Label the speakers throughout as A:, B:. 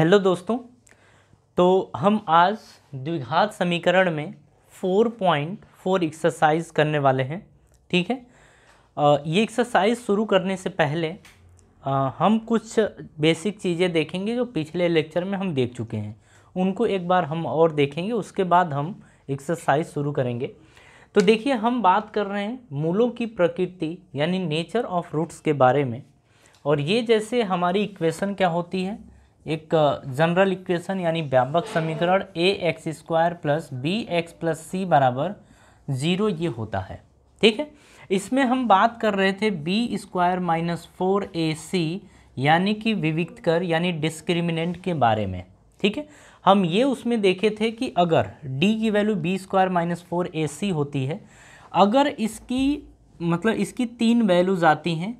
A: hello दोस्तों तो हम आज द्विघात समीकरण में फोर पॉइंट फोर एक्सरसाइज करने वाले हैं ठीक है ये एक्सरसाइज शुरू करने से पहले हम कुछ बेसिक चीज़ें देखेंगे जो पिछले लेक्चर में हम देख चुके हैं उनको एक बार हम और देखेंगे उसके बाद हम एक्सरसाइज शुरू करेंगे तो देखिए हम बात कर रहे हैं मूलों की प्रकृति यानी नेचर ऑफ रूट्स के बारे में और ये जैसे हमारी इक्वेशन क्या होती है एक जनरल इक्वेशन यानी व्यापक समीकरण a x square plus b x plus c बराबर ज़ीरो ये होता है ठीक है इसमें हम बात कर रहे थे बी स्क्वायर माइनस फोर ए सी यानी कि विविक्त कर यानी डिस्क्रिमिनेंट के बारे में ठीक है हम ये उसमें देखे थे कि अगर डी की value b square minus four ए सी होती है अगर इसकी मतलब इसकी तीन वैल्यूज़ आती हैं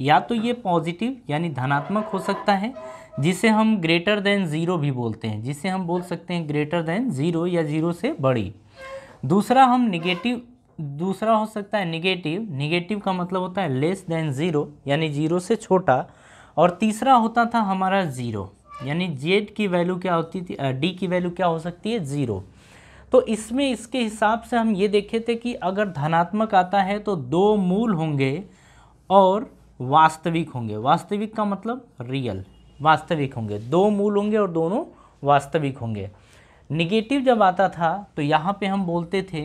A: या तो ये पॉजिटिव यानी धनात्मक हो सकता है जिसे हम ग्रेटर देन ज़ीरो भी बोलते हैं जिसे हम बोल सकते हैं ग्रेटर देन ज़ीरो या ज़ीरो से बड़ी दूसरा हम निगेटिव दूसरा हो सकता है निगेटिव निगेटिव का मतलब होता है लेस देन ज़ीरो यानी ज़ीरो से छोटा और तीसरा होता था हमारा ज़ीरो यानी जेड की वैल्यू क्या होती थी डी की वैल्यू क्या हो सकती है ज़ीरो तो इसमें इसके हिसाब से हम ये देखे थे कि अगर धनात्मक आता है तो दो मूल होंगे और वास्तविक होंगे वास्तविक का मतलब रियल वास्तविक होंगे दो मूल होंगे और दोनों वास्तविक होंगे निगेटिव जब आता था तो यहाँ पे हम बोलते थे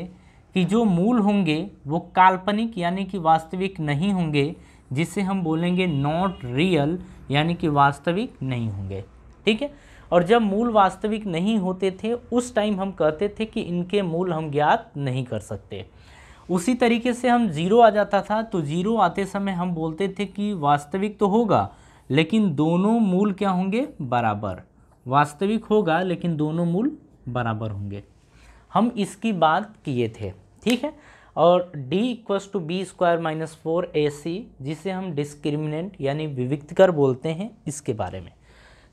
A: कि जो मूल होंगे वो काल्पनिक यानी कि वास्तविक नहीं होंगे जिसे हम बोलेंगे नॉट रियल यानी कि वास्तविक नहीं होंगे ठीक है और जब मूल वास्तविक नहीं होते थे उस टाइम हम कहते थे कि इनके मूल हम ज्ञात नहीं कर सकते उसी तरीके से हम जीरो आ जाता था तो जीरो आते समय हम बोलते थे कि वास्तविक तो होगा लेकिन दोनों मूल क्या होंगे बराबर वास्तविक होगा लेकिन दोनों मूल बराबर होंगे हम इसकी बात किए थे ठीक है और d equals to b square minus four A c जिसे हम डिस्क्रिमिनेंट यानी कर बोलते हैं इसके बारे में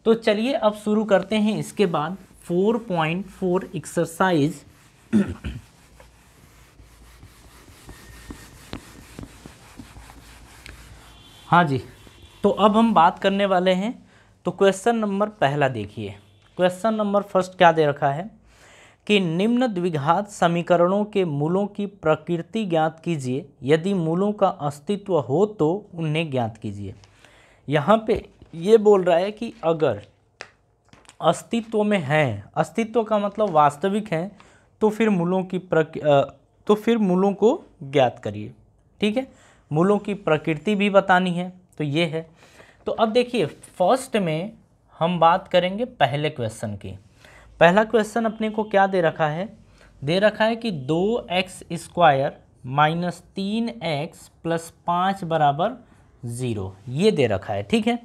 A: तो चलिए अब शुरू करते हैं इसके बाद 4.4 एक्सरसाइज हाँ जी तो अब हम बात करने वाले हैं तो क्वेश्चन नंबर पहला देखिए क्वेश्चन नंबर फर्स्ट क्या दे रखा है कि निम्न द्विघात समीकरणों के मूलों की प्रकृति ज्ञात कीजिए यदि मूलों का अस्तित्व हो तो उन्हें ज्ञात कीजिए यहाँ पे ये बोल रहा है कि अगर अस्तित्व में हैं अस्तित्व का मतलब वास्तविक हैं तो फिर मूलों की प्रक तो फिर मूलों को ज्ञात करिए ठीक है मूलों की प्रकृति भी बतानी है तो ये है तो अब देखिए फर्स्ट में हम बात करेंगे पहले क्वेश्चन की पहला क्वेश्चन अपने को क्या दे रखा है दे रखा है कि दो एक्स स्क्वायर माइनस तीन एक्स प्लस पाँच बराबर ज़ीरो ये दे रखा है ठीक है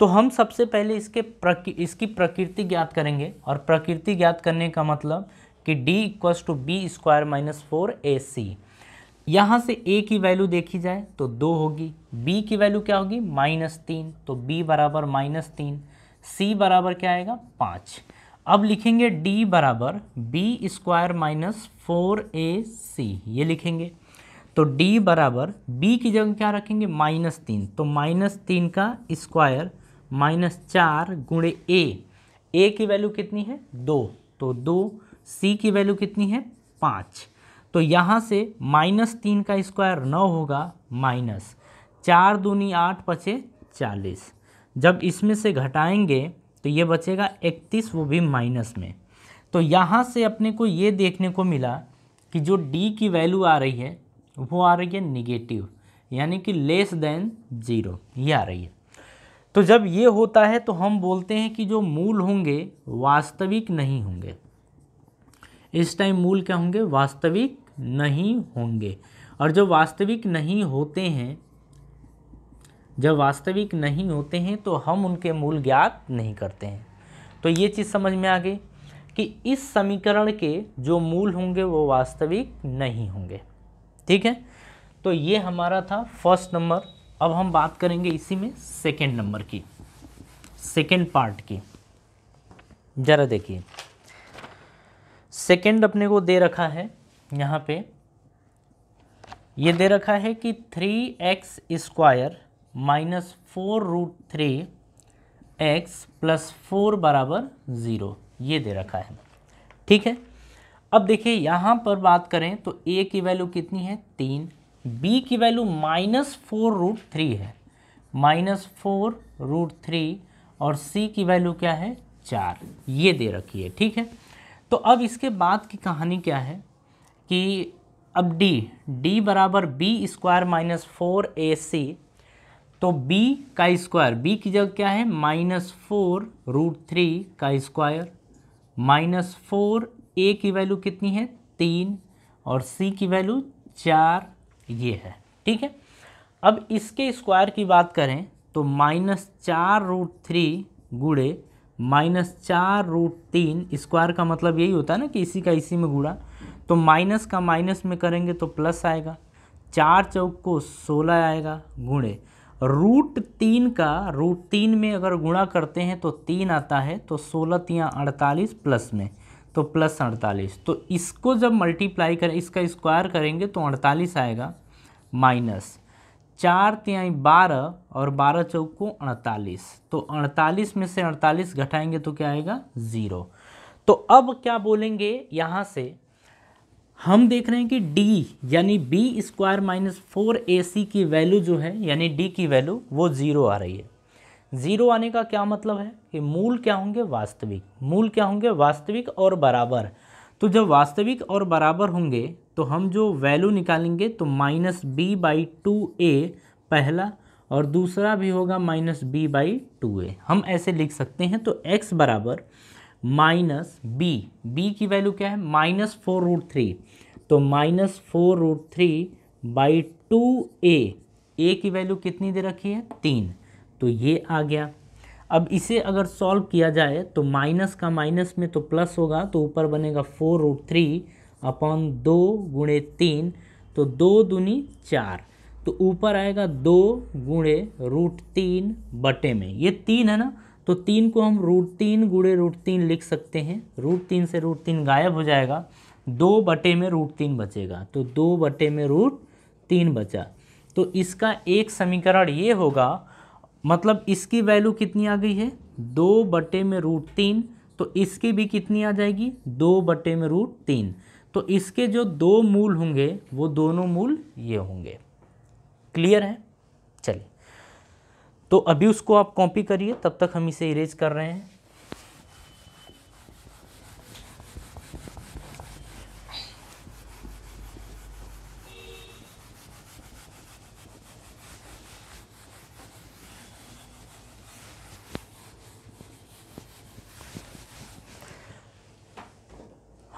A: तो हम सबसे पहले इसके प्रकृ इसकी प्रकृति ज्ञात करेंगे और प्रकृति ज्ञात करने का मतलब कि d equal to b square minus four A c यहाँ से a की वैल्यू देखी जाए तो दो होगी b की वैल्यू क्या होगी माइनस तीन तो b बराबर माइनस तीन सी बराबर क्या आएगा पाँच अब लिखेंगे d बराबर बी स्क्वायर माइनस फोर ए सी ये लिखेंगे तो d बराबर b की जगह क्या रखेंगे माइनस तीन तो माइनस तीन का स्क्वायर माइनस चार गुणे ए ए की वैल्यू कितनी है दो तो दो सी की वैल्यू कितनी है पाँच तो यहाँ से माइनस तीन का स्क्वायर नौ होगा माइनस चार दूनी आठ बचे चालीस जब इसमें से घटाएंगे तो ये बचेगा इकतीस वो भी माइनस में तो यहाँ से अपने को ये देखने को मिला कि जो डी की वैल्यू आ रही है वो आ रही है निगेटिव यानी कि लेस देन ज़ीरो ये आ रही है तो जब ये होता है तो हम बोलते हैं कि जो मूल होंगे वास्तविक नहीं होंगे इस टाइम मूल क्या होंगे वास्तविक नहीं होंगे और जो वास्तविक नहीं होते हैं जब वास्तविक नहीं होते हैं तो हम उनके मूल ज्ञात नहीं करते हैं तो ये चीज़ समझ में आ गई कि इस समीकरण के जो मूल होंगे वो वास्तविक नहीं होंगे ठीक है तो ये हमारा था फर्स्ट नंबर अब हम बात करेंगे इसी में सेकेंड नंबर की सेकेंड पार्ट की ज़रा देखिए सेकेंड अपने को दे रखा है यहाँ पे ये दे रखा है कि three x square minus four root three x plus four बराबर ज़ीरो ये दे रखा है ठीक है अब देखिए यहाँ पर बात करें तो ए की वैल्यू कितनी है तीन बी की value minus four root three है माइनस फोर रूट थ्री और सी की वैल्यू क्या है चार ये दे रखी है ठीक है तो अब इसके बाद की कहानी क्या है कि अब डी डी बराबर बी स्क्वायर माइनस फोर ए सी तो b का स्क्वायर b की जगह क्या है माइनस फोर रूट थ्री का स्क्वायर माइनस फोर ए की वैल्यू कितनी है तीन और c की वैल्यू चार ये है ठीक है अब इसके स्क्वायर की बात करें तो माइनस चार रूट थ्री गुड़े माइनस चार रूट तीन स्क्वायर का मतलब यही होता है ना कि इसी का इसी में गुड़ा तो माइनस का माइनस में करेंगे तो प्लस आएगा चार चौक को सोलह आएगा गुणे रूट तीन का रूट तीन में अगर गुणा करते हैं तो तीन आता है तो सोलह तिया अड़तालीस प्लस में तो प्लस अड़तालीस तो इसको जब मल्टीप्लाई करें इसका स्क्वायर करेंगे तो अड़तालीस आएगा माइनस चार तियाई बारह और बारह चौक को अड़तालीस तो अड़तालीस में से अड़तालीस घटाएंगे तो क्या आएगा ज़ीरो तो अब क्या बोलेंगे यहाँ से हम देख रहे हैं कि d यानी बी स्क्वायर माइनस फोर ए सी की वैल्यू जो है यानी d की वैल्यू वो ज़ीरो आ रही है ज़ीरो आने का क्या मतलब है कि मूल क्या होंगे वास्तविक मूल क्या होंगे वास्तविक और बराबर तो जब वास्तविक और बराबर होंगे तो हम जो वैल्यू निकालेंगे तो minus B by two a पहला और दूसरा भी होगा minus B by two a हम ऐसे लिख सकते हैं तो x बराबर माइनस बी बी की वैल्यू क्या है माइनस फोर रूट थ्री तो minus four root three by two a a की वैल्यू कितनी दे रखी है तीन तो ये आ गया अब इसे अगर सॉल्व किया जाए तो माइनस का माइनस में तो प्लस होगा तो ऊपर बनेगा फोर रूट थ्री अपॉन दो गुणे तीन तो दो दूनी चार तो ऊपर आएगा दो गुणे रूट तीन बटे में ये तीन है ना तो तीन को हम रूट तीन गुड़े रूट तीन लिख सकते हैं रूट तीन से रूट तीन गायब हो जाएगा दो बटे में रूट तीन बचेगा तो दो बटे में रूट तीन बचा तो इसका एक समीकरण ये होगा मतलब इसकी वैल्यू कितनी आ गई है दो बटे में रूट तीन तो इसकी भी कितनी आ जाएगी दो बटे में रूट तीन तो इसके जो दो मूल होंगे वो दोनों मूल ये होंगे क्लियर है चलिए तो अभी उसको आप कॉपी करिए तब तक हम इसे इरेज कर रहे हैं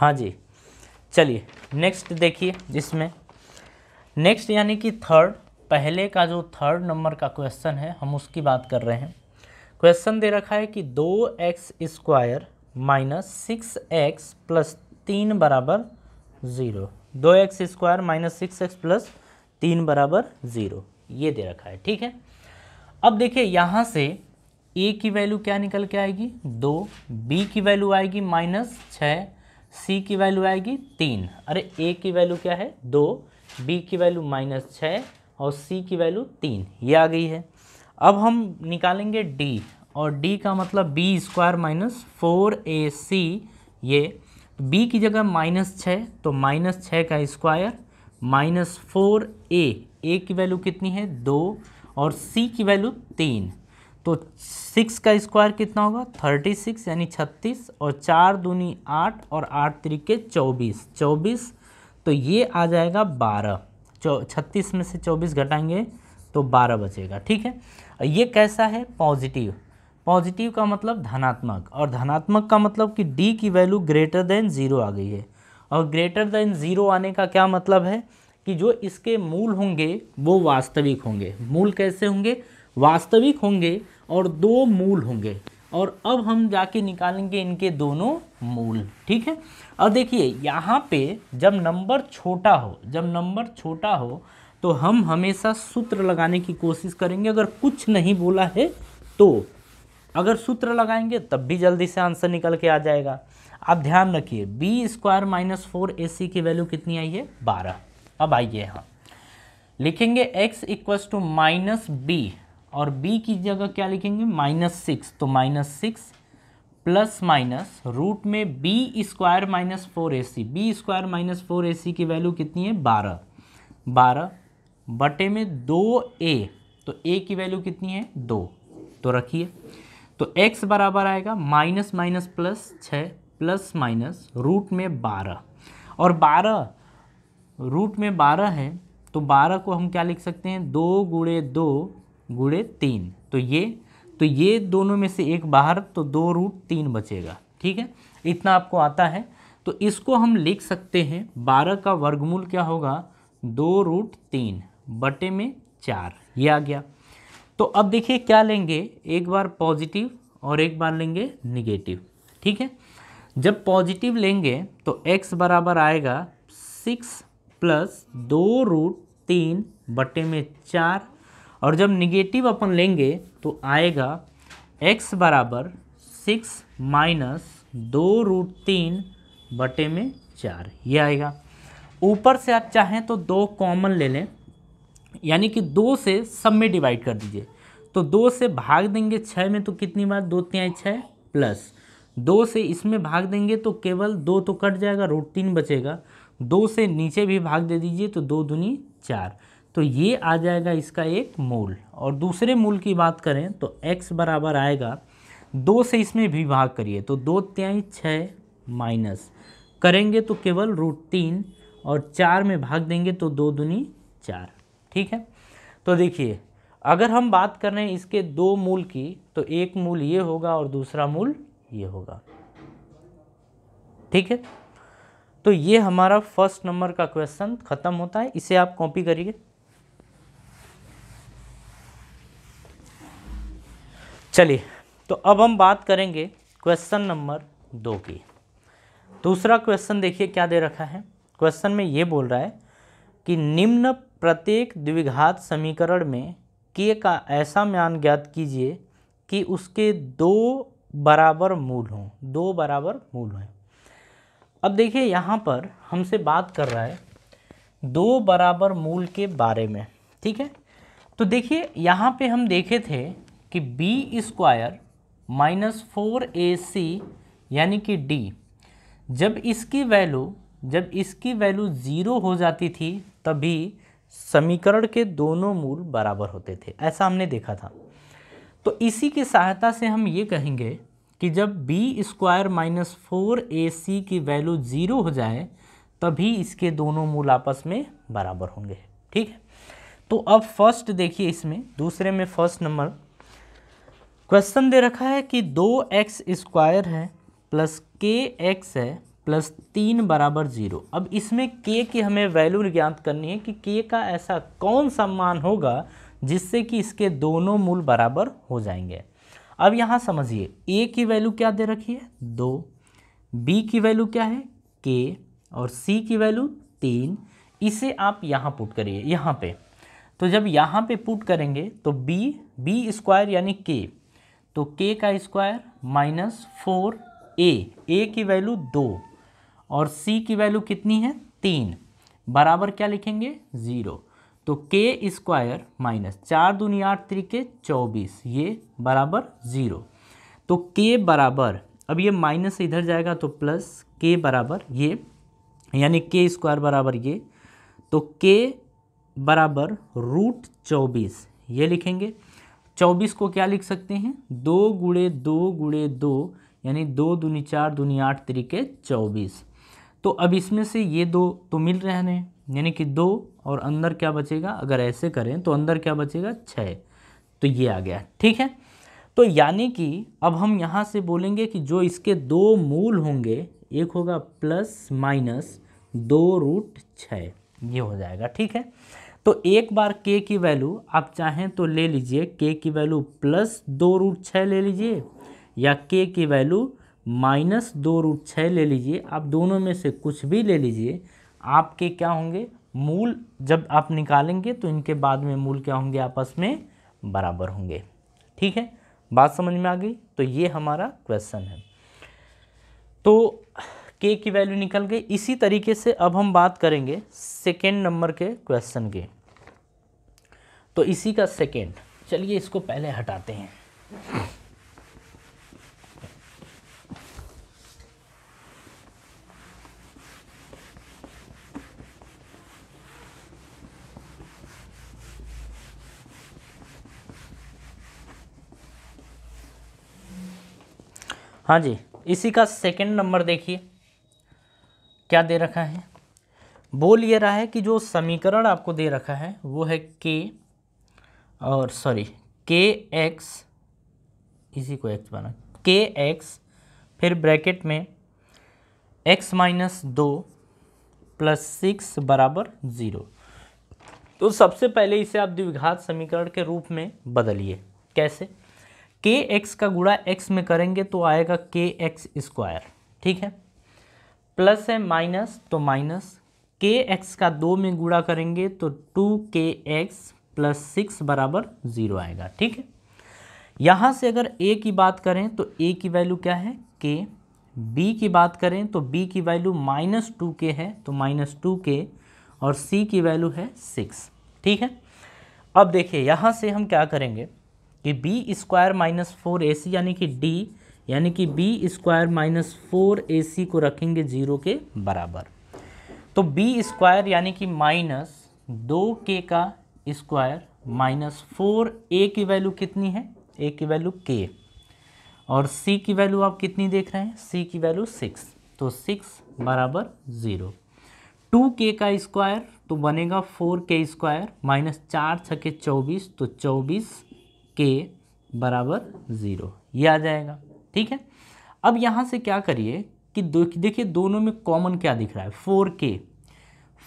A: हाँ जी चलिए नेक्स्ट देखिए इसमें नेक्स्ट यानी कि थर्ड पहले का जो थर्ड नंबर का क्वेश्चन है हम उसकी बात कर रहे हैं क्वेश्चन दे रखा है कि दो x square minus six x plus तीन बराबर ज़ीरो दो x square minus six x plus तीन बराबर ज़ीरो ये दे रखा है ठीक है अब देखिए यहाँ से ए की वैल्यू क्या निकल के आएगी दो बी की वैल्यू आएगी माइनस छः सी की वैल्यू आएगी तीन अरे ए की वैल्यू क्या है दो बी की वैल्यू माइनस छः और सी की वैल्यू तीन ये आ गई है अब हम निकालेंगे डी और डी का मतलब बी स्क्वायर माइनस फोर ए सी ये बी की जगह माइनस छः तो माइनस छः का square minus four a a की वैल्यू कितनी है दो और सी की वैल्यू तीन तो सिक्स का स्क्वायर कितना होगा थर्टी सिक्स यानी छत्तीस और चार दूनी आठ और आठ तरीके चौबीस चौबीस तो ये आ जाएगा बारह चौ छत्तीस में से चौबीस घटाएंगे तो बारह बचेगा ठीक है ये कैसा है पॉजिटिव पॉजिटिव का मतलब धनात्मक और धनात्मक का मतलब कि डी की वैल्यू ग्रेटर देन ज़ीरो आ गई है और ग्रेटर देन ज़ीरो आने का क्या मतलब है कि जो इसके मूल होंगे वो वास्तविक होंगे मूल कैसे होंगे वास्तविक होंगे और दो मूल होंगे और अब हम जाके निकालेंगे इनके दोनों मूल ठीक है और देखिए यहाँ पे जब नंबर छोटा हो जब नंबर छोटा हो तो हम हमेशा सूत्र लगाने की कोशिश करेंगे अगर कुछ नहीं बोला है तो अगर सूत्र लगाएंगे तब भी जल्दी से आंसर निकल के आ जाएगा आप ध्यान रखिए बी स्क्वायर माइनस फोर ए सी की वैल्यू कितनी आई है बारह अब आइए यहाँ लिखेंगे x equals to minus b और बी की जगह क्या लिखेंगे माइनस सिक्स तो minus six plus minus root में बी स्क्वायर माइनस फोर ए सी बी स्क्वायर माइनस फोर ए सी की वैल्यू कितनी है बारह बारह बटे में दो ए तो ए की वैल्यू कितनी है दो तो रखिए तो एक्स बराबर आएगा माइनस माइनस प्लस छः प्लस माइनस रूट में बारह और बारह रूट में बारह है तो बारह को हम क्या लिख सकते हैं दो गुड़े दो गुड़े तीन तो ये तो ये दोनों में से एक बाहर तो दो रूट तीन बचेगा ठीक है इतना आपको आता है तो इसको हम लिख सकते हैं बारह का वर्गमूल क्या होगा दो रूट तीन बटे में चार ये आ गया तो अब देखिए क्या लेंगे एक बार पॉजिटिव और एक बार लेंगे निगेटिव ठीक है जब पॉजिटिव लेंगे तो x बराबर आएगा सिक्स प्लस दो रूट तीन बटे में चार और जब निगेटिव अपन लेंगे तो आएगा एक्स बराबर सिक्स माइनस दो रूट तीन बटे में चार ये आएगा ऊपर से आप चाहें तो दो कॉमन ले लें यानी कि दो से सब में डिवाइड कर दीजिए तो दो से भाग देंगे छः में तो कितनी बार दो त्याई छः प्लस दो से इसमें भाग देंगे तो केवल दो तो कट जाएगा रूट तीन बचेगा दो से नीचे भी भाग दे दीजिए तो दो दुनी चार तो ये आ जाएगा इसका एक मूल और दूसरे मूल की बात करें तो x बराबर आएगा दो से इसमें भी भाग करिए तो दो त्याई छः माइनस करेंगे तो केवल रूट तीन और चार में भाग देंगे तो दो दुनी चार ठीक है तो देखिए अगर हम बात कर रहे हैं इसके दो मूल की तो एक मूल ये होगा और दूसरा मूल ये होगा ठीक है तो ये हमारा फर्स्ट नंबर का क्वेश्चन ख़त्म होता है इसे आप कॉपी करिए चलिए तो अब हम बात करेंगे क्वेश्चन नंबर दो की दूसरा क्वेश्चन देखिए क्या दे रखा है क्वेश्चन में ये बोल रहा है कि निम्न प्रत्येक द्विघात समीकरण में के का ऐसा मान ज्ञात कीजिए कि उसके दो बराबर मूल हों दो बराबर मूल हों अब देखिए यहाँ पर हमसे बात कर रहा है दो बराबर मूल के बारे में ठीक है तो देखिए यहाँ पे हम देखे थे कि बी स्क्वायर माइनस फोर ए सी यानी कि डी जब इसकी वैल्यू जब इसकी वैल्यू ज़ीरो हो जाती थी तभी समीकरण के दोनों मूल बराबर होते थे ऐसा हमने देखा था तो इसी की सहायता से हम ये कहेंगे कि जब बी स्क्वायर माइनस फोर ए सी की वैल्यू ज़ीरो हो जाए तभी इसके दोनों मूल आपस में बराबर होंगे ठीक है तो अब फर्स्ट देखिए इसमें दूसरे में फर्स्ट नंबर क्वेश्चन दे रखा है कि दो एक्स स्क्वायर है प्लस के एक्स है प्लस तीन बराबर जीरो अब इसमें के की हमें वैल्यू ज्ञात करनी है कि के का ऐसा कौन सा मान होगा जिससे कि इसके दोनों मूल बराबर हो जाएंगे अब यहाँ समझिए ए की वैल्यू क्या दे रखी है दो बी की वैल्यू क्या है के और सी की वैल्यू तीन इसे आप यहाँ पुट करिए यहाँ पे तो जब यहाँ पे पुट करेंगे तो बी बी स्क्वायर यानी के तो के का square minus four a a की वैल्यू दो और सी की वैल्यू कितनी है तीन बराबर क्या लिखेंगे ज़ीरो तो के स्क्वायर माइनस चार दुनिया आठ तरीके चौबीस ये बराबर ज़ीरो तो के बराबर अब ये माइनस इधर जाएगा तो प्लस के बराबर ये यानी के स्क्वायर बराबर ये तो के बराबर रूट चौबीस ये लिखेंगे चौबीस को क्या लिख सकते हैं दो गुड़े दो गुड़े दो यानी दो दूनी चार दूनी आठ तरीके चौबीस तो अब इसमें से ये दो तो मिल रहे हैं यानी कि दो और अंदर क्या बचेगा अगर ऐसे करें तो अंदर क्या बचेगा छः तो ये आ गया ठीक है तो यानी कि अब हम यहाँ से बोलेंगे कि जो इसके दो मूल होंगे एक होगा प्लस माइनस दो रूट छः ये हो जाएगा ठीक है तो एक बार के की वैल्यू आप चाहें तो ले लीजिए के की वैल्यू प्लस दो रूट छः ले लीजिए या के की वैल्यू माइनस दो रूट छः ले लीजिए आप दोनों में से कुछ भी ले लीजिए आपके क्या होंगे मूल जब आप निकालेंगे तो इनके बाद में मूल क्या होंगे आपस में बराबर होंगे ठीक है बात समझ में आ गई तो ये हमारा क्वेश्चन है तो के की वैल्यू निकल गई इसी तरीके से अब हम बात करेंगे सेकेंड नंबर के क्वेश्चन के तो इसी का सेकेंड चलिए इसको पहले हटाते हैं हाँ जी इसी का सेकंड नंबर देखिए क्या दे रखा है बोल ये रहा है कि जो समीकरण आपको दे रखा है वो है के और सॉरी के एक्स इसी को एक्स बना के एक्स फिर ब्रैकेट में एक्स माइनस दो प्लस सिक्स बराबर ज़ीरो तो सबसे पहले इसे आप द्विघात समीकरण के रूप में बदलिए कैसे के एक्स का गुड़ा एक्स में करेंगे तो आएगा के एक्स स्क्वायर ठीक है प्लस है माइनस तो माइनस के एक्स का दो में गुड़ा करेंगे तो two k x plus six बराबर ज़ीरो आएगा ठीक है यहाँ से अगर ए की बात करें तो ए की वैल्यू क्या है के बी की बात करें तो बी की वैल्यू माइनस टू के है तो माइनस टू के और सी की वैल्यू है सिक्स ठीक है अब देखिए यहाँ से हम क्या करेंगे कि बी स्क्वायर माइनस फोर ए सी यानी कि डी यानी कि बी स्क्वायर माइनस फोर ए सी को रखेंगे जीरो के बराबर तो बी स्क्वायर यानी कि माइनस दो के का स्क्वायर माइनस फोर ए की वैल्यू कितनी है ए की वैल्यू के और सी की वैल्यू आप कितनी देख रहे हैं सी की वैल्यू सिक्स तो सिक्स बराबर ज़ीरो टू के का स्क्वायर तो बनेगा फोर के स्क्वायर माइनस चार छके चौबीस तो चौबीस के बराबर ज़ीरो ये आ जाएगा ठीक है अब यहाँ से क्या करिए कि देखिए दोनों में कॉमन क्या दिख रहा है फोर के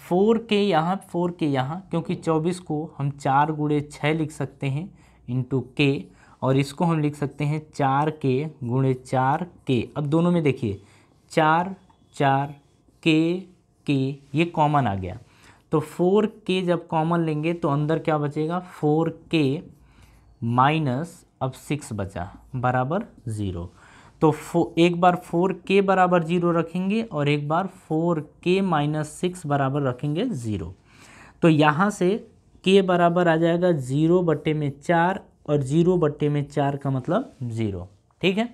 A: फोर के यहाँ फोर के यहाँ क्योंकि चौबीस को हम चार गुड़े छः लिख सकते हैं इंटू के और इसको हम लिख सकते हैं चार के गुणे चार के अब दोनों में देखिए चार चार के के ये कॉमन आ गया तो फोर के जब कॉमन लेंगे तो अंदर क्या बचेगा फोर के माइनस अब सिक्स बचा बराबर ज़ीरो तो फो एक बार फोर के बराबर जीरो रखेंगे और एक बार फोर के माइनस सिक्स बराबर रखेंगे ज़ीरो तो यहाँ से के बराबर आ जाएगा ज़ीरो बट्टे में चार और ज़ीरो बट्टे में चार का मतलब ज़ीरो ठीक है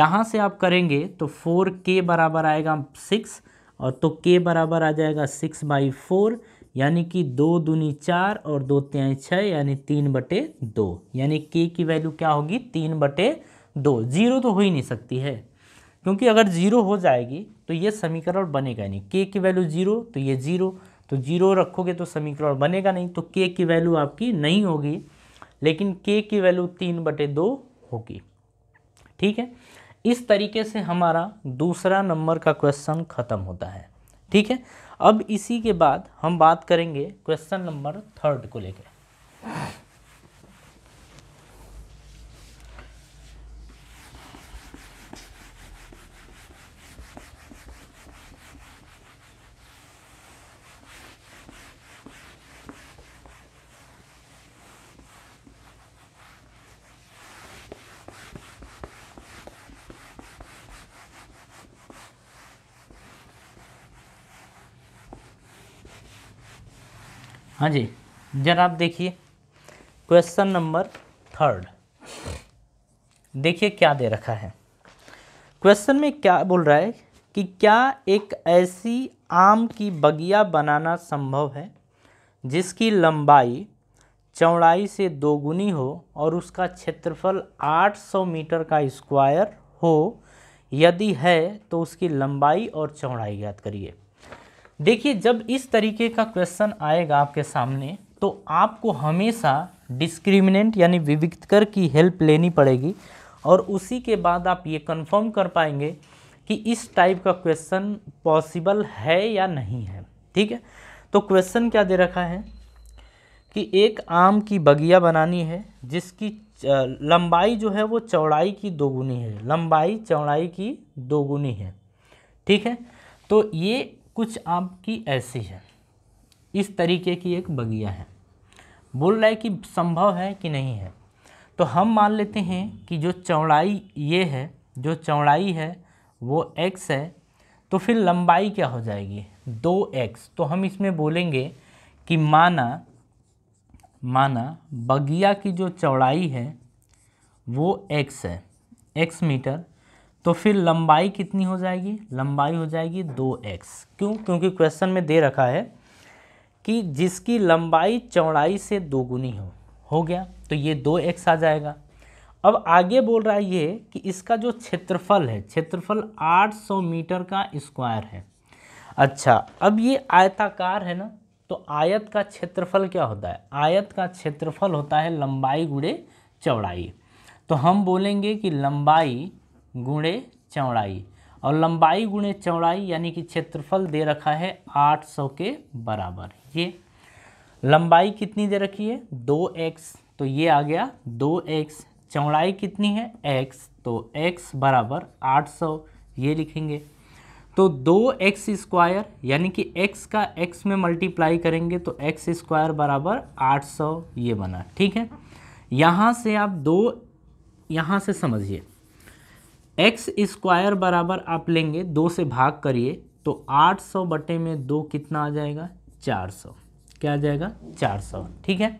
A: यहाँ से आप करेंगे तो फोर के बराबर आएगा सिक्स और तो के बराबर आ जाएगा सिक्स बाई फोर यानी कि दो दूनी चार और दो त्याई छः यानी तीन बटे दो यानी के की वैल्यू क्या होगी तीन बटे दो जीरो तो हो ही नहीं सकती है क्योंकि अगर जीरो हो जाएगी तो ये समीकरण बनेगा नहीं के की वैल्यू जीरो तो ये जीरो तो जीरो रखोगे तो समीकरण बनेगा नहीं तो के की वैल्यू आपकी नहीं होगी लेकिन के की वैल्यू तीन बटे दो होगी ठीक है इस तरीके से हमारा दूसरा नंबर का क्वेश्चन ख़त्म होता है ठीक है अब इसी के बाद हम बात करेंगे क्वेश्चन नंबर थर्ड को लेकर हाँ जी जरा आप देखिए क्वेश्चन नंबर थर्ड देखिए क्या दे रखा है क्वेश्चन में क्या बोल रहा है कि क्या एक ऐसी आम की बगिया बनाना संभव है जिसकी लंबाई चौड़ाई से दोगुनी हो और उसका क्षेत्रफल 800 मीटर का स्क्वायर हो यदि है तो उसकी लंबाई और चौड़ाई याद करिए देखिए जब इस तरीके का क्वेश्चन आएगा आपके सामने तो आपको हमेशा डिस्क्रिमिनेंट यानी विविधकर की हेल्प लेनी पड़ेगी और उसी के बाद आप ये कंफर्म कर पाएंगे कि इस टाइप का क्वेश्चन पॉसिबल है या नहीं है ठीक है तो क्वेश्चन क्या दे रखा है कि एक आम की बगिया बनानी है जिसकी लंबाई जो है वो चौड़ाई की दोगुनी है लंबाई चौड़ाई की दोगुनी है ठीक है तो ये कुछ आपकी ऐसी है इस तरीके की एक बगिया है बोल रहा है कि संभव है कि नहीं है तो हम मान लेते हैं कि जो चौड़ाई ये है जो चौड़ाई है वो एक्स है तो फिर लंबाई क्या हो जाएगी दो एक्स तो हम इसमें बोलेंगे कि माना माना बगिया की जो चौड़ाई है वो एक्स है एक्स मीटर तो फिर लंबाई कितनी हो जाएगी लंबाई हो जाएगी दो एक्स क्यों क्योंकि क्वेश्चन में दे रखा है कि जिसकी लंबाई चौड़ाई से दोगुनी हो हो गया तो ये दो एक्स आ जाएगा अब आगे बोल रहा है ये कि इसका जो क्षेत्रफल है क्षेत्रफल 800 मीटर का स्क्वायर है अच्छा अब ये आयताकार है ना तो आयत का क्षेत्रफल क्या होता है आयत का क्षेत्रफल होता है लंबाई गुड़े चौड़ाई तो हम बोलेंगे कि लंबाई गुणे चौड़ाई और लंबाई गुणे चौड़ाई यानी कि क्षेत्रफल दे रखा है 800 के बराबर ये लंबाई कितनी दे रखी है दो एक्स तो ये आ गया दो एक्स चौड़ाई कितनी है एक्स तो एक्स बराबर आठ सौ ये लिखेंगे तो दो एक्स स्क्वायर यानी कि एक्स का एक्स में मल्टीप्लाई करेंगे तो एक्स स्क्वायर बराबर आठ सौ ये बना ठीक है यहाँ से आप दो यहाँ से समझिए एक्स स्क्वायर बराबर आप लेंगे दो से भाग करिए तो आठ सौ बटे में दो कितना आ जाएगा चार सौ क्या आ जाएगा चार सौ ठीक है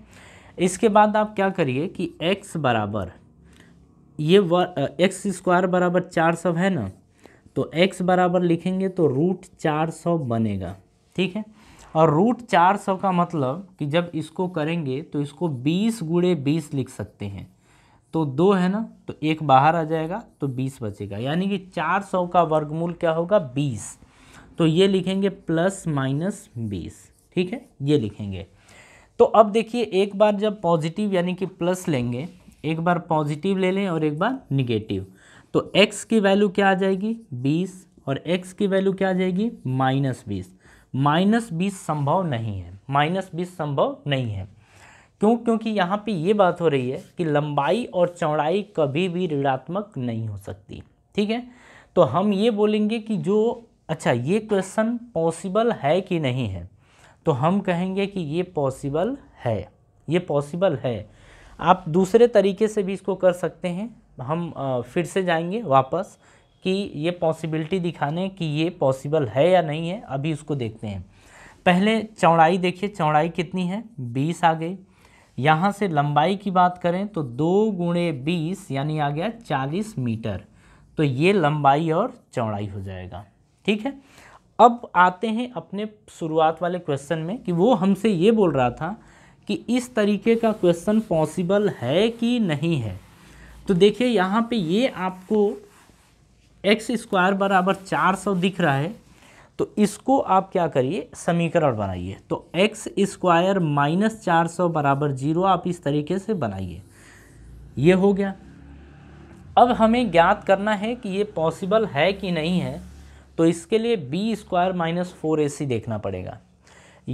A: इसके बाद आप क्या करिए कि एक्स बराबर ये एक्स स्क्वायर बराबर चार सौ है ना तो एक्स बराबर लिखेंगे तो रूट चार सौ बनेगा ठीक है और रूट चार सौ का मतलब कि जब इसको करेंगे तो इसको बीस गुड़े बीस लिख सकते हैं तो दो है ना तो एक बाहर आ जाएगा तो बीस बचेगा यानी कि चार सौ का वर्गमूल क्या होगा बीस तो ये लिखेंगे प्लस माइनस बीस ठीक है ये लिखेंगे तो अब देखिए एक बार जब पॉजिटिव यानी कि प्लस लेंगे एक बार पॉजिटिव ले लें और एक बार निगेटिव तो एक्स की वैल्यू क्या आ जाएगी बीस और एक्स की वैल्यू क्या आ जाएगी माइनस बीस माइनस बीस संभव नहीं है माइनस बीस संभव नहीं है क्यों क्योंकि यहाँ पे ये बात हो रही है कि लंबाई और चौड़ाई कभी भी ऋणात्मक नहीं हो सकती ठीक है तो हम ये बोलेंगे कि जो अच्छा ये क्वेश्चन पॉसिबल है कि नहीं है तो हम कहेंगे कि ये पॉसिबल है ये पॉसिबल है आप दूसरे तरीके से भी इसको कर सकते हैं हम फिर से जाएंगे वापस कि ये पॉसिबिलिटी दिखाने कि ये पॉसिबल है या नहीं है अभी उसको देखते हैं पहले चौड़ाई देखिए चौड़ाई कितनी है बीस आ गई यहाँ से लंबाई की बात करें तो दो गुणे बीस यानी आ गया चालीस मीटर तो ये लंबाई और चौड़ाई हो जाएगा ठीक है अब आते हैं अपने शुरुआत वाले क्वेश्चन में कि वो हमसे ये बोल रहा था कि इस तरीके का क्वेश्चन पॉसिबल है कि नहीं है तो देखिए यहाँ पे ये आपको एक्स स्क्वायर बराबर चार सौ दिख रहा है तो इसको आप क्या करिए समीकरण बनाइए तो एक्स स्क्वायर माइनस चार सौ बराबर जीरो आप इस तरीके से बनाइए ये हो गया अब हमें ज्ञात करना है कि ये पॉसिबल है कि नहीं है तो इसके लिए बी स्क्वायर माइनस फोर ए सी देखना पड़ेगा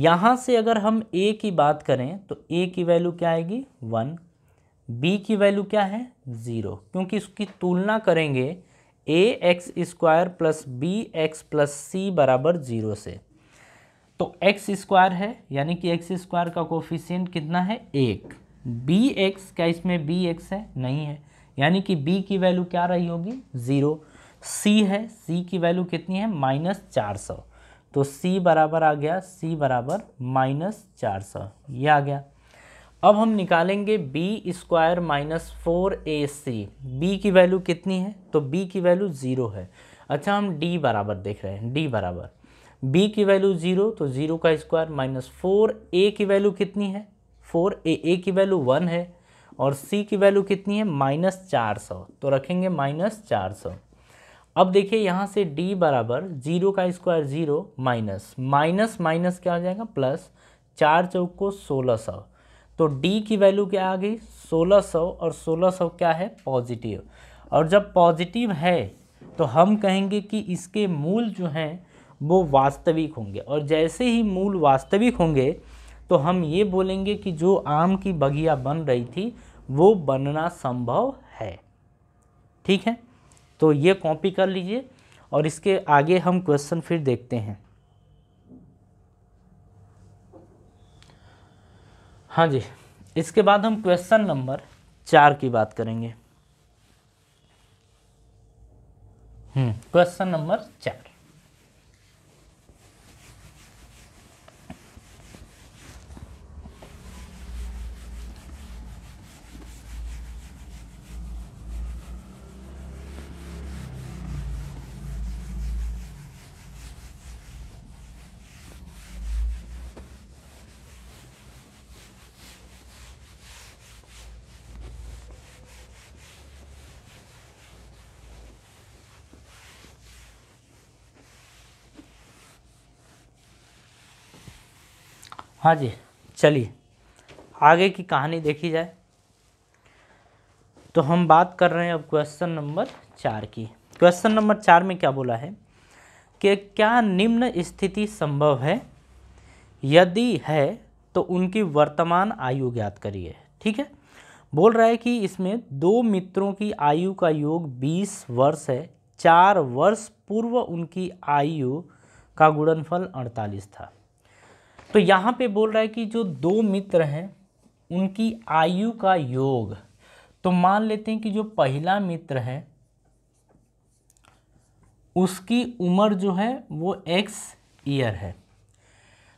A: यहाँ से अगर हम ए की बात करें तो ए की वैल्यू क्या आएगी वन बी की वैल्यू क्या है ज़ीरो क्योंकि इसकी तुलना करेंगे a x square plus b x plus c बराबर जीरो से तो एक्स स्क्वायर है यानी कि एक्स स्क्वायर का कोफिशियंट कितना है एक बी एक्स क्या इसमें बी एक्स है नहीं है यानी कि बी की वैल्यू क्या रही होगी ज़ीरो सी है सी की वैल्यू कितनी है माइनस चार सौ तो सी बराबर आ गया सी बराबर माइनस चार सौ यह आ गया अब हम निकालेंगे बी स्क्वायर माइनस फोर ए सी बी की वैल्यू कितनी है तो बी की वैल्यू ज़ीरो है अच्छा हम डी बराबर देख रहे हैं डी बराबर बी की वैल्यू ज़ीरो तो ज़ीरो का स्क्वायर माइनस फोर ए की वैल्यू कितनी है फोर ए ए की वैल्यू वन है और सी की वैल्यू कितनी है माइनस चार सौ तो रखेंगे माइनस चार सौ अब देखिए यहाँ से डी बराबर जीरो का square zero minus minus minus क्या हो जाएगा प्लस चार चौक को सोलह सौ तो डी की वैल्यू क्या आ गई 1600 और 1600 क्या है पॉजिटिव और जब पॉजिटिव है तो हम कहेंगे कि इसके मूल जो हैं वो वास्तविक होंगे और जैसे ही मूल वास्तविक होंगे तो हम ये बोलेंगे कि जो आम की बगिया बन रही थी वो बनना संभव है ठीक है तो ये कॉपी कर लीजिए और इसके आगे हम क्वेश्चन फिर देखते हैं हाँ जी इसके बाद हम क्वेश्चन नंबर चार की बात करेंगे क्वेश्चन हम्म, नंबर चार हाँ जी चलिए आगे की कहानी देखी जाए तो हम बात कर रहे हैं अब क्वेश्चन नंबर चार की क्वेश्चन नंबर चार में क्या बोला है कि क्या निम्न स्थिति संभव है यदि है तो उनकी वर्तमान आयु ज्ञात करिए ठीक है बोल रहा है कि इसमें दो मित्रों की आयु का योग बीस वर्ष है चार वर्ष पूर्व उनकी आयु का गुणनफल अड़तालीस था तो यहाँ पे बोल रहा है कि जो दो मित्र हैं उनकी आयु का योग तो मान लेते हैं कि जो पहला मित्र है उसकी उम्र जो है वो एक्स ईयर है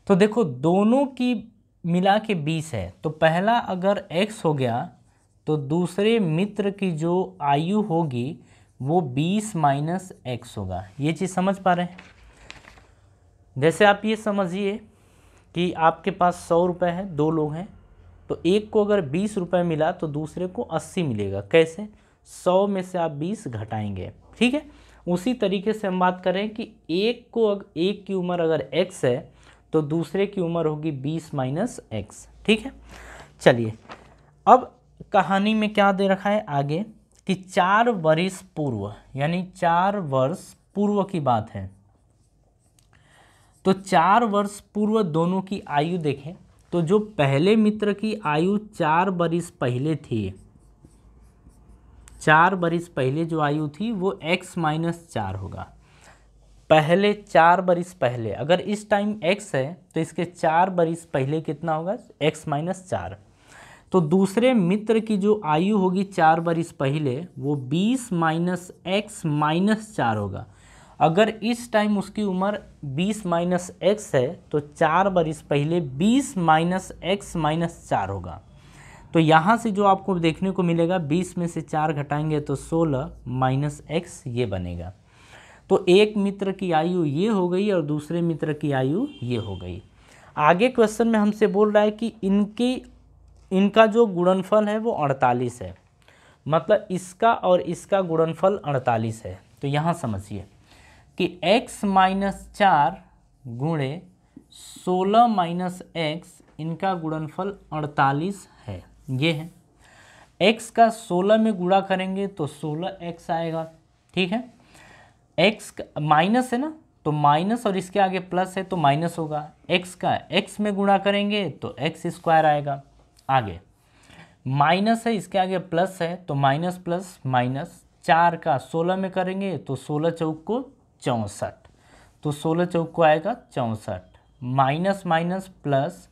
A: तो देखो दोनों की मिला के बीस है तो पहला अगर एक्स हो गया तो दूसरे मित्र की जो आयु होगी वो बीस माइनस एक्स होगा ये चीज़ समझ पा रहे हैं जैसे आप ये समझिए कि आपके पास सौ रुपये हैं दो लोग हैं तो एक को अगर बीस रुपये मिला तो दूसरे को अस्सी मिलेगा कैसे सौ में से आप बीस घटाएंगे ठीक है उसी तरीके से हम बात करें कि एक को अग, एक की उम्र अगर एक्स है तो दूसरे की उम्र होगी बीस माइनस एक्स ठीक है चलिए अब कहानी में क्या दे रखा है आगे कि चार वर्ष पूर्व यानी चार वर्ष पूर्व की बात है तो चार वर्ष पूर्व दोनों की आयु देखें तो जो पहले मित्र की आयु चार बरिस पहले थी चार बरिस पहले जो आयु थी वो x माइनस चार होगा पहले चार बरिस पहले अगर इस टाइम x है तो इसके चार बरिस पहले कितना होगा x माइनस चार तो दूसरे मित्र की जो आयु होगी चार बरिस पहले वो बीस माइनस एक्स माइनस चार होगा अगर इस टाइम उसकी उम्र 20 माइनस एक्स है तो चार बरिस पहले 20 माइनस एक्स माइनस चार होगा तो यहाँ से जो आपको देखने को मिलेगा 20 में से चार घटाएंगे तो 16 माइनस एक्स ये बनेगा तो एक मित्र की आयु ये हो गई और दूसरे मित्र की आयु ये हो गई आगे क्वेश्चन में हमसे बोल रहा है कि इनकी इनका जो गुणनफल है वो अड़तालीस है मतलब इसका और इसका गुणनफल अड़तालीस है तो यहाँ समझिए कि x माइनस चार गुणे सोलह माइनस एक्स इनका गुणनफल अड़तालीस है ये है x का सोलह में गुणा करेंगे तो सोलह एक्स आएगा ठीक है x माइनस है ना तो माइनस और इसके आगे प्लस है तो माइनस होगा x का x में गुणा करेंगे तो एक्स स्क्वायर आएगा आगे माइनस है इसके आगे प्लस है तो माइनस प्लस माइनस चार का सोलह में करेंगे तो सोलह चौक को चौंसठ तो सोलह चौक को आएगा चौंसठ माइनस माइनस प्लस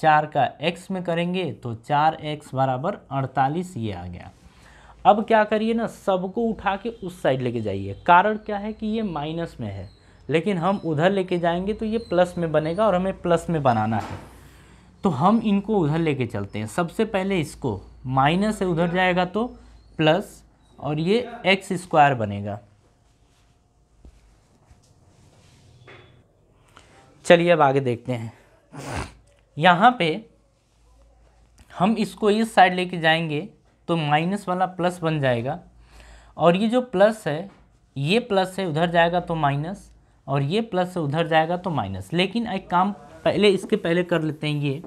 A: चार का एक्स में करेंगे तो चार एक्स बराबर अड़तालीस ये आ गया अब क्या करिए ना सबको उठा के उस साइड लेके जाइए कारण क्या है कि ये माइनस में है लेकिन हम उधर लेके जाएंगे तो ये प्लस में बनेगा और हमें प्लस में बनाना है तो हम इनको उधर लेके चलते हैं सबसे पहले इसको माइनस से उधर जाएगा तो प्लस और ये एक्स स्क्वायर बनेगा चलिए अब आगे देखते हैं यहाँ पे हम इसको इस साइड लेके जाएंगे तो माइनस वाला प्लस बन जाएगा और ये जो प्लस है ये प्लस है उधर जाएगा तो माइनस और ये प्लस है उधर जाएगा तो माइनस लेकिन एक काम पहले इसके पहले कर लेते हैं ये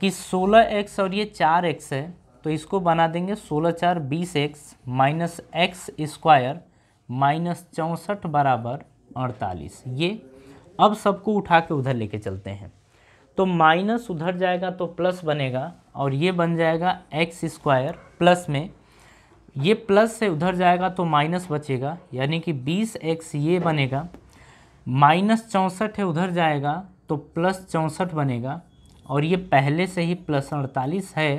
A: कि 16x और ये 4x है तो इसको बना देंगे 16 चार बीस x minus x square minus चौंसठ बराबर अड़तालीस ये अब सबको उठा के उधर लेके चलते हैं तो माइनस उधर जाएगा तो प्लस बनेगा और ये बन जाएगा एक्स स्क्वायर प्लस में ये प्लस से उधर जाएगा तो माइनस बचेगा यानी कि बीस एक्स ये बनेगा माइनस चौंसठ है उधर जाएगा तो प्लस चौंसठ बनेगा और ये पहले से ही प्लस अड़तालीस है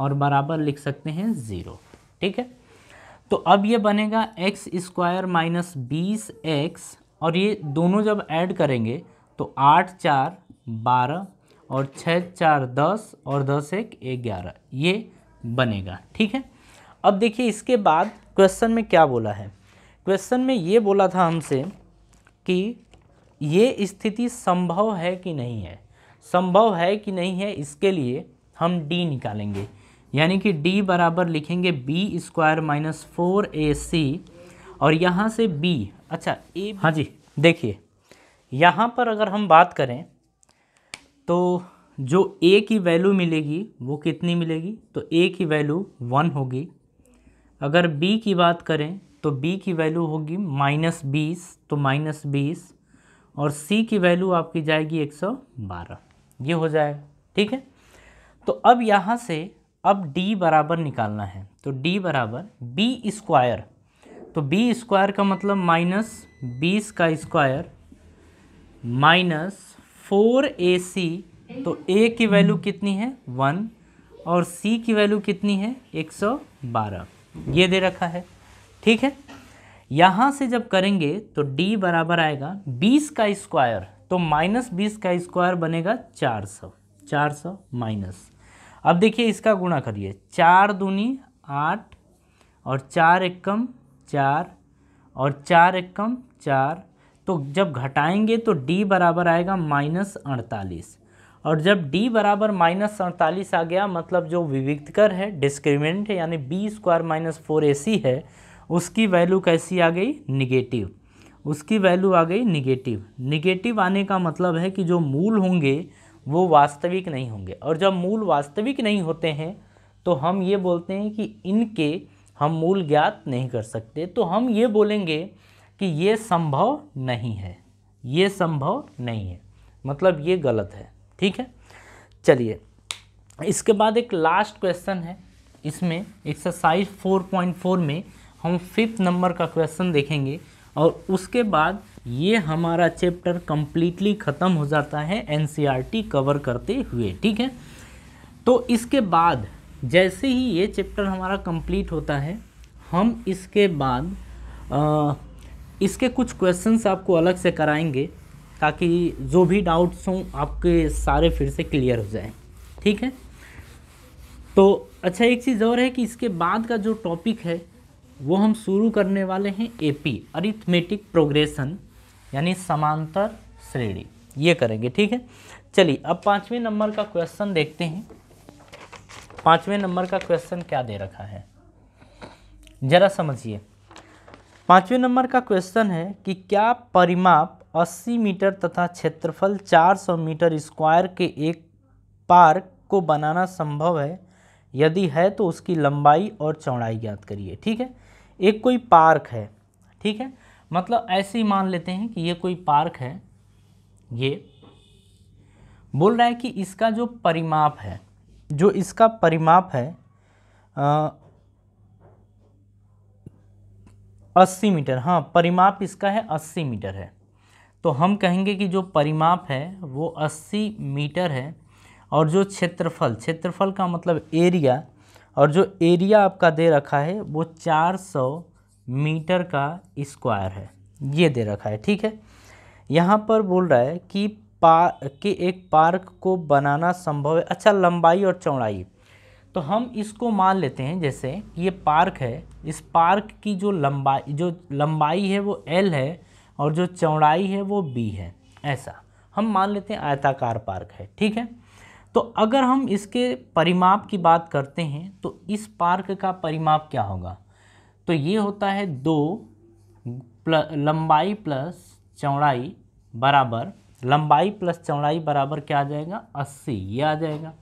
A: और बराबर लिख सकते हैं ज़ीरो ठीक है तो अब ये बनेगा एक्स स्क्वायर माइनस बीस एक्स और ये दोनों जब ऐड करेंगे तो आठ चार बारह और छः चार दस और दस एक ग्यारह ये बनेगा ठीक है अब देखिए इसके बाद क्वेश्चन में क्या बोला है क्वेश्चन में ये बोला था हमसे कि ये स्थिति संभव है कि नहीं है संभव है कि नहीं है इसके लिए हम डी निकालेंगे यानी कि डी बराबर लिखेंगे बी स्क्वायर माइनस फोर ए सी और यहाँ से बी अच्छा ए हाँ जी देखिए यहाँ पर अगर हम बात करें तो जो ए की वैल्यू मिलेगी वो कितनी मिलेगी तो ए की वैल्यू वन होगी अगर बी की बात करें तो बी की वैल्यू होगी माइनस बीस तो माइनस बीस और सी की वैल्यू आपकी जाएगी एक सौ बारह ये हो जाएगा ठीक है तो अब यहाँ से अब डी बराबर निकालना है तो डी बराबर बी स्क्वायर तो बी स्क्वायर का मतलब माइनस बीस का स्क्वायर माइनस फोर ए सी तो ए की वैल्यू कितनी है वन और सी की वैल्यू कितनी है एक सौ बारह ये दे रखा है ठीक है यहाँ से जब करेंगे तो डी बराबर आएगा बीस का स्क्वायर तो माइनस बीस का स्क्वायर बनेगा चार सौ चार सौ माइनस अब देखिए इसका गुणा करिए चार दूनी आठ और चार एक कम चार और चार एकम चार तो जब घटाएंगे तो d बराबर आएगा माइनस अड़तालीस और जब d बराबर माइनस अड़तालीस आ गया मतलब जो विविधकर है डिस्क्रिमिनेंट है यानी बी स्क्वायर माइनस फोर ए सी है उसकी वैल्यू कैसी आ गई निगेटिव उसकी वैल्यू आ गई निगेटिव निगेटिव आने का मतलब है कि जो मूल होंगे वो वास्तविक नहीं होंगे और जब मूल वास्तविक नहीं होते हैं तो हम ये बोलते हैं कि इनके हम मूल ज्ञात नहीं कर सकते तो हम ये बोलेंगे कि ये संभव नहीं है ये संभव नहीं है मतलब ये गलत है ठीक है चलिए इसके बाद एक लास्ट क्वेश्चन है इसमें एक्सरसाइज 4.4 में हम फिफ्थ नंबर का क्वेश्चन देखेंगे और उसके बाद ये हमारा चैप्टर कम्प्लीटली ख़त्म हो जाता है एनसीईआरटी कवर e करते हुए ठीक है तो इसके बाद जैसे ही ये चैप्टर हमारा कंप्लीट होता है हम इसके बाद आ, इसके कुछ क्वेश्चंस आपको अलग से कराएंगे ताकि जो भी डाउट्स हों आपके सारे फिर से क्लियर हो जाए ठीक है तो अच्छा एक चीज़ और है कि इसके बाद का जो टॉपिक है वो हम शुरू करने वाले हैं एपी अरिथमेटिक प्रोग्रेशन यानी समांतर श्रेणी ये करेंगे ठीक है चलिए अब पाँचवें नंबर का क्वेश्चन देखते हैं पाँचवें नंबर का क्वेश्चन क्या दे रखा है जरा समझिए पाँचवें नंबर का क्वेश्चन है कि क्या परिमाप 80 मीटर तथा क्षेत्रफल 400 मीटर स्क्वायर के एक पार्क को बनाना संभव है यदि है तो उसकी लंबाई और चौड़ाई ज्ञात करिए ठीक है एक कोई पार्क है ठीक है मतलब ऐसे ही मान लेते हैं कि ये कोई पार्क है ये बोल रहा है कि इसका जो परिमाप है जो इसका परिमाप है अस्सी मीटर हाँ परिमाप इसका है अस्सी मीटर है तो हम कहेंगे कि जो परिमाप है वो अस्सी मीटर है और जो क्षेत्रफल क्षेत्रफल का मतलब एरिया और जो एरिया आपका दे रखा है वो चार सौ मीटर का स्क्वायर है ये दे रखा है ठीक है यहाँ पर बोल रहा है कि पा के एक पार्क को बनाना संभव है अच्छा लंबाई और चौड़ाई तो हम इसको मान लेते हैं जैसे ये पार्क है इस पार्क की जो लंबाई जो लंबाई है वो एल है और जो चौड़ाई है वो बी है ऐसा हम मान लेते हैं आयताकार पार्क है ठीक है तो अगर हम इसके परिमाप की बात करते हैं तो इस पार्क का परिमाप क्या होगा तो ये होता है दो प्ल, लंबाई प्लस चौड़ाई बराबर लंबाई प्लस चौड़ाई बराबर क्या आ जाएगा अस्सी ये आ जाएगा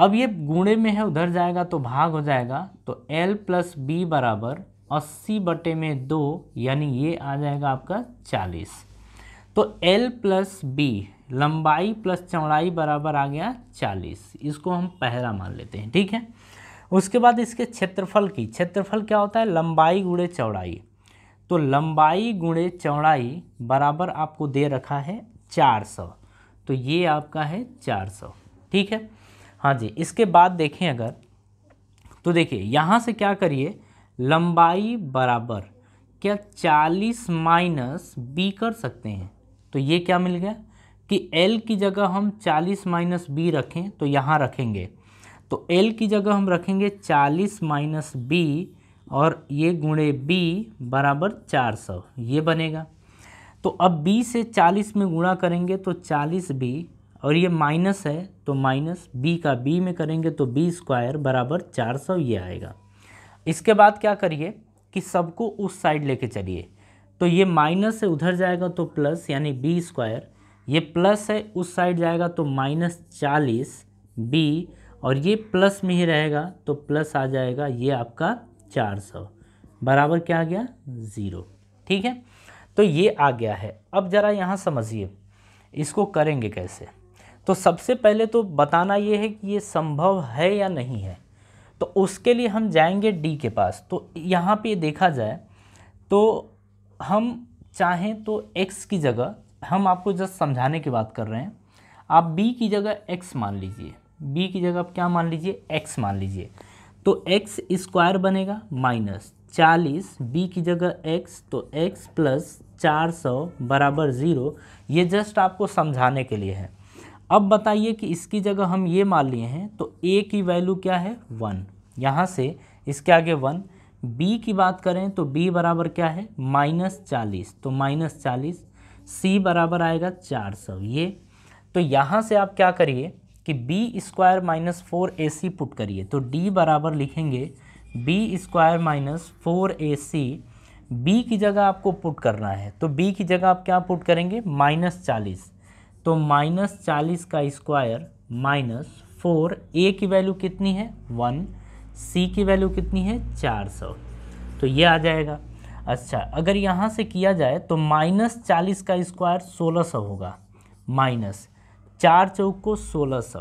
A: अब ये गुणे में है उधर जाएगा तो भाग हो जाएगा तो एल प्लस बी बराबर अस्सी बटे में दो यानी ये आ जाएगा आपका चालीस तो एल प्लस बी लंबाई प्लस चौड़ाई बराबर आ गया चालीस इसको हम पहला मान लेते हैं ठीक है उसके बाद इसके क्षेत्रफल की क्षेत्रफल क्या होता है लंबाई गुड़े चौड़ाई तो लंबाई गुणे चौड़ाई बराबर आपको दे रखा है चार सौ तो ये आपका है चार सौ ठीक है हाँ जी इसके बाद देखें अगर तो देखिए यहाँ से क्या करिए लंबाई बराबर क्या चालीस माइनस बी कर सकते हैं तो ये क्या मिल गया कि एल की जगह हम चालीस माइनस बी रखें तो यहाँ रखेंगे तो एल की जगह हम रखेंगे चालीस माइनस बी और ये गुणे बी बराबर चार सौ ये बनेगा तो अब बी से 40 में गुणा करेंगे तो 40 बी और ये माइनस है तो माइनस बी का बी में करेंगे तो बी स्क्वायर बराबर चार सौ ये आएगा इसके बाद क्या करिए कि सबको उस साइड लेके चलिए तो ये माइनस से उधर जाएगा तो प्लस यानी बी स्क्वायर ये प्लस है उस साइड जाएगा तो माइनस चालीस बी और ये प्लस में ही रहेगा तो प्लस आ जाएगा ये आपका चार सौ बराबर क्या आ गया ज़ीरो ठीक है तो ये आ गया है अब ज़रा यहाँ समझिए इसको करेंगे कैसे तो सबसे पहले तो बताना ये है कि ये संभव है या नहीं है तो उसके लिए हम जाएंगे डी के पास तो यहाँ पे देखा जाए तो हम चाहें तो एक्स की जगह हम आपको जस्ट समझाने की बात कर रहे हैं आप बी की जगह एक्स मान लीजिए बी की जगह आप क्या मान लीजिए एक्स मान लीजिए तो एक्स स्क्वायर बनेगा माइनस चालीस बी की जगह एक्स तो एक्स प्लस चार सौ बराबर ज़ीरो ये जस्ट आपको समझाने के लिए है अब बताइए कि इसकी जगह हम ये मान लिए हैं तो ए की वैल्यू क्या है वन यहाँ से इसके आगे वन बी की बात करें तो बी बराबर क्या है माइनस चालीस तो माइनस चालीस सी बराबर आएगा चार सौ ये तो यहाँ से आप क्या करिए कि बी स्क्वायर माइनस फोर ए सी पुट करिए तो डी बराबर लिखेंगे बी स्क्वायर माइनस फोर ए सी बी की जगह आपको पुट करना है तो बी की जगह आप क्या पुट करेंगे माइनस चालीस तो माइनस चालीस का स्क्वायर माइनस फोर ए की वैल्यू कितनी है वन सी की वैल्यू कितनी है चार सौ तो ये आ जाएगा अच्छा अगर यहाँ से किया जाए तो माइनस चालीस का स्क्वायर सोलह सौ होगा माइनस चार चौक को सोलह सौ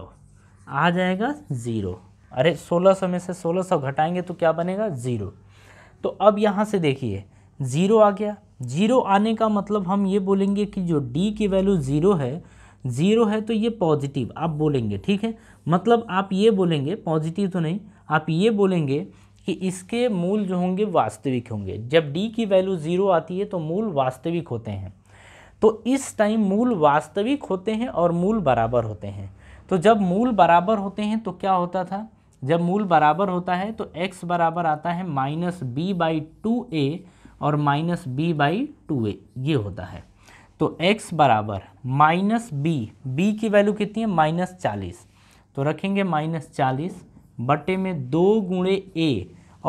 A: आ जाएगा ज़ीरो अरे सोलह सौ में से सोलह सौ घटाएंगे तो क्या बनेगा ज़ीरो तो अब यहाँ से देखिए ज़ीरो आ गया ज़ीरो आने का मतलब हम ये बोलेंगे कि जो डी की वैल्यू ज़ीरो है ज़ीरो है तो ये पॉजिटिव आप बोलेंगे ठीक है मतलब आप ये बोलेंगे पॉजिटिव तो नहीं आप ये बोलेंगे कि इसके मूल जो होंगे वास्तविक होंगे जब डी की वैल्यू ज़ीरो आती है तो मूल वास्तविक होते हैं तो इस टाइम मूल वास्तविक होते हैं और मूल बराबर होते हैं तो जब मूल बराबर होते हैं तो क्या होता था जब मूल बराबर होता है तो x बराबर आता है minus B by two A और minus B by two A ये होता है तो x बराबर माइनस बी बी की वैल्यू कितनी है माइनस चालीस तो रखेंगे माइनस चालीस बटे में दो गुणे ए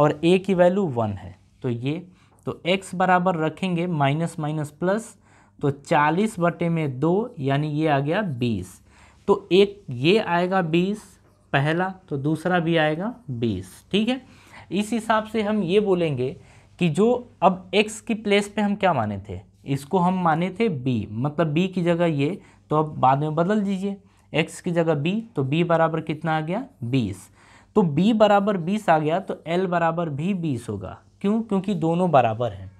A: और ए की वैल्यू वन है तो ये तो x बराबर रखेंगे माइनस माइनस प्लस तो चालीस बटे में दो यानी ये आ गया बीस तो एक ये आएगा बीस पहला तो दूसरा भी आएगा बीस ठीक है इस हिसाब से हम ये बोलेंगे कि जो अब एक्स की प्लेस पे हम क्या माने थे इसको हम माने थे बी मतलब बी की जगह ये तो अब बाद में बदल दीजिए एक्स की जगह बी तो बी बराबर कितना आ गया बीस तो बी बराबर बीस आ गया तो एल बराबर भी बीस होगा क्यों क्योंकि दोनों बराबर हैं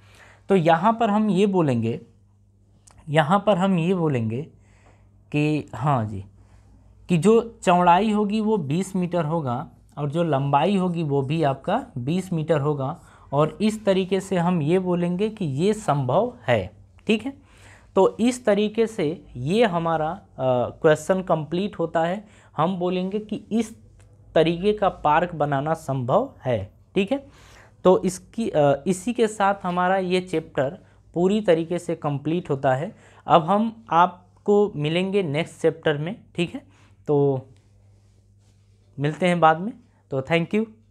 A: तो यहाँ पर हम ये बोलेंगे यहाँ पर हम ये बोलेंगे कि हाँ जी कि जो चौड़ाई होगी वो 20 मीटर होगा और जो लंबाई होगी वो भी आपका 20 मीटर होगा और इस तरीके से हम ये बोलेंगे कि ये संभव है ठीक है तो इस तरीके से ये हमारा क्वेश्चन कंप्लीट होता है हम बोलेंगे कि इस तरीके का पार्क बनाना संभव है ठीक है तो इसकी आ, इसी के साथ हमारा ये चैप्टर पूरी तरीके से कंप्लीट होता है अब हम आपको मिलेंगे नेक्स्ट चैप्टर में ठीक है तो मिलते हैं बाद में तो थैंक यू